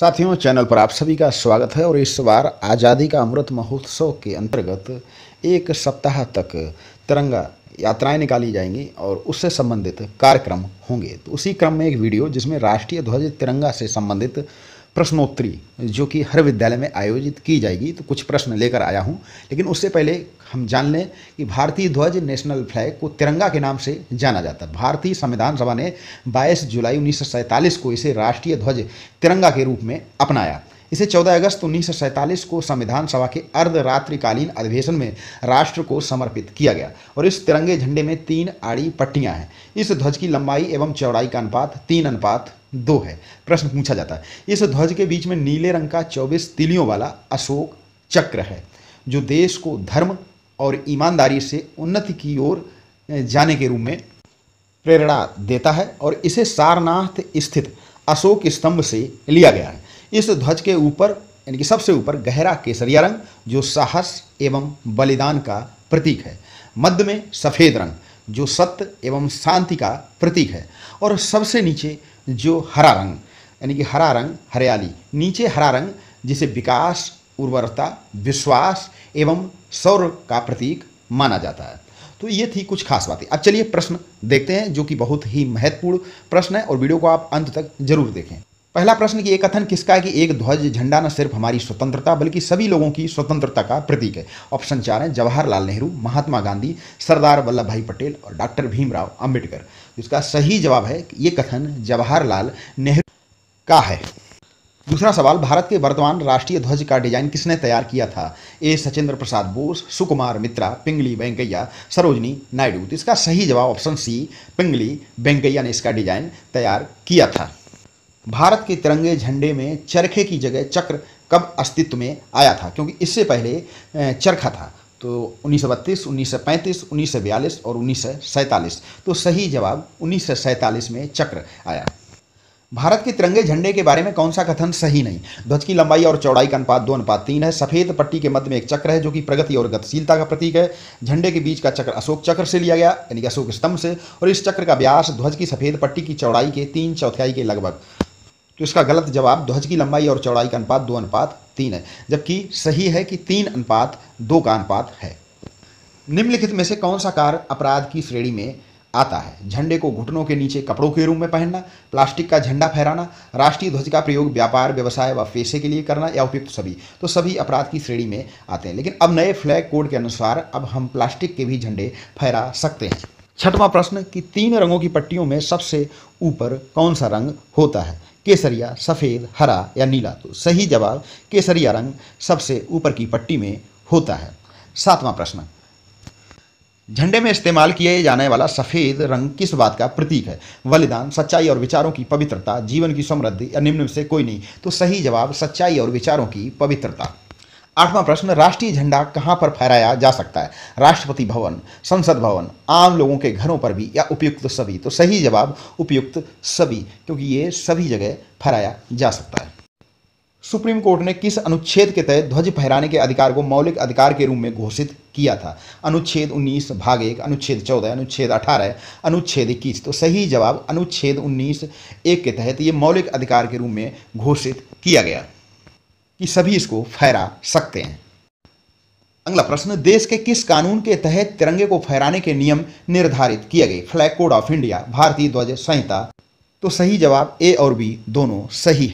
साथियों चैनल पर आप सभी का स्वागत है और इस बार आज़ादी का अमृत महोत्सव के अंतर्गत एक सप्ताह तक तिरंगा यात्राएं निकाली जाएंगी और उससे संबंधित कार्यक्रम होंगे तो उसी क्रम में एक वीडियो जिसमें राष्ट्रीय ध्वज तिरंगा से संबंधित प्रश्नोत्तरी जो कि हर विद्यालय में आयोजित की जाएगी तो कुछ प्रश्न लेकर आया हूँ लेकिन उससे पहले हम जान लें कि भारतीय ध्वज नेशनल फ्लैग को तिरंगा के नाम से जाना जाता है भारतीय संविधान सभा ने 22 जुलाई उन्नीस को इसे राष्ट्रीय ध्वज तिरंगा के रूप में अपनाया इसे 14 अगस्त उन्नीस को संविधान सभा के अर्धरात्रिकालीन अधिवेशन में राष्ट्र को समर्पित किया गया और इस तिरंगे झंडे में तीन आड़ी पट्टियां हैं इस ध्वज की लंबाई एवं चौड़ाई का अनुपात तीन अनुपात दो है प्रश्न पूछा जाता है इस ध्वज के बीच में नीले रंग का चौबीस तिलियों वाला अशोक चक्र है जो देश को धर्म और ईमानदारी से उन्नति की ओर जाने के रूप में प्रेरणा देता है और इसे सारनाथ स्थित अशोक स्तंभ से लिया गया है इस ध्वज के ऊपर यानी कि सबसे ऊपर गहरा केसरिया रंग जो साहस एवं बलिदान का प्रतीक है मध्य में सफ़ेद रंग जो सत्य एवं शांति का प्रतीक है और सबसे नीचे जो हरा रंग यानी कि हरा रंग हरियाली नीचे हरा रंग जिसे विकास उर्वरता विश्वास एवं सौर का प्रतीक माना जाता है तो ये थी कुछ खास बातें अब चलिए प्रश्न देखते हैं जो कि बहुत ही महत्वपूर्ण प्रश्न है और वीडियो को आप अंत तक जरूर देखें पहला प्रश्न कि ये कथन किसका है कि एक ध्वज झंडा न सिर्फ हमारी स्वतंत्रता बल्कि सभी लोगों की स्वतंत्रता का प्रतीक है ऑप्शन चार है जवाहरलाल नेहरू महात्मा गांधी सरदार वल्लभ भाई पटेल और डॉक्टर भीमराव अंबेडकर इसका सही जवाब है कि ये कथन जवाहरलाल नेहरू का है दूसरा सवाल भारत के वर्तमान राष्ट्रीय ध्वज का डिजाइन किसने तैयार किया था ए सचेंद्र प्रसाद बोस सुकुमार मित्रा पिंगली वेंकैया सरोजनी नायडू तो इसका सही जवाब ऑप्शन सी पिंगली वेंकैया ने इसका डिजाइन तैयार किया था भारत के तिरंगे झंडे में चरखे की जगह चक्र कब अस्तित्व में आया था क्योंकि इससे पहले चरखा था तो 1932, 1935, 1942 और 1947 तो सही जवाब 1947 में चक्र आया भारत के तिरंगे झंडे के बारे में कौन सा कथन सही नहीं ध्वज की लंबाई और चौड़ाई का अनुपात दो अनुपात तीन है सफेद पट्टी के मध्य में एक चक्र है जो कि प्रगति और गतिशीलता का प्रतीक है झंडे के बीच का चक्र अशोक चक्र से लिया गया यानी कि अशोक स्तंभ से और इस चक्र का व्यास ध्वज की सफेद पट्टी की चौड़ाई के तीन चौथाई के लगभग तो इसका गलत जवाब ध्वज की लंबाई और चौड़ाई का अनुपात दो अनुपात तीन है जबकि सही है कि तीन अनुपात दो का अनुपात है निम्नलिखित में से कौन सा कार्य अपराध की श्रेणी में आता है झंडे को घुटनों के नीचे कपड़ों के रूप में पहनना प्लास्टिक का झंडा फहराना राष्ट्रीय ध्वज का प्रयोग व्यापार व्यवसाय व पेशे के लिए करना या उपयुक्त सभी तो सभी अपराध की श्रेणी में आते हैं लेकिन अब नए फ्लैग कोड के अनुसार अब हम प्लास्टिक के भी झंडे फहरा सकते हैं छठवां प्रश्न कि तीन रंगों की पट्टियों में सबसे ऊपर कौन सा रंग होता है केसरिया सफ़ेद हरा या नीला तो सही जवाब केसरिया रंग सबसे ऊपर की पट्टी में होता है सातवां प्रश्न झंडे में इस्तेमाल किए जाने वाला सफ़ेद रंग किस बात का प्रतीक है बलिदान सच्चाई और विचारों की पवित्रता जीवन की समृद्धि या निम्न से कोई नहीं तो सही जवाब सच्चाई और विचारों की पवित्रता आठवां प्रश्न राष्ट्रीय झंडा कहाँ पर फहराया जा सकता है राष्ट्रपति भवन संसद भवन आम लोगों के घरों पर भी या उपयुक्त सभी तो सही जवाब उपयुक्त सभी क्योंकि ये सभी जगह फहराया जा सकता है सुप्रीम कोर्ट ने किस अनुच्छेद के तहत ध्वज फहराने के अधिकार को मौलिक अधिकार के रूप में घोषित किया था अनुच्छेद 19 भाग एक अनुच्छेद 14 अनुच्छेद 18 अनुच्छेद 21 तो सही जवाब अनुच्छेद 19 एक के तहत ये मौलिक अधिकार के रूप में घोषित किया गया कि सभी इसको फहरा सकते हैं अगला प्रश्न देश के किस कानून के तहत तिरंगे को फहराने के नियम निर्धारित किए गए फ्लैग कोड ऑफ इंडिया भारतीय ध्वज संहिता तो सही जवाब ए और बी दोनों सही है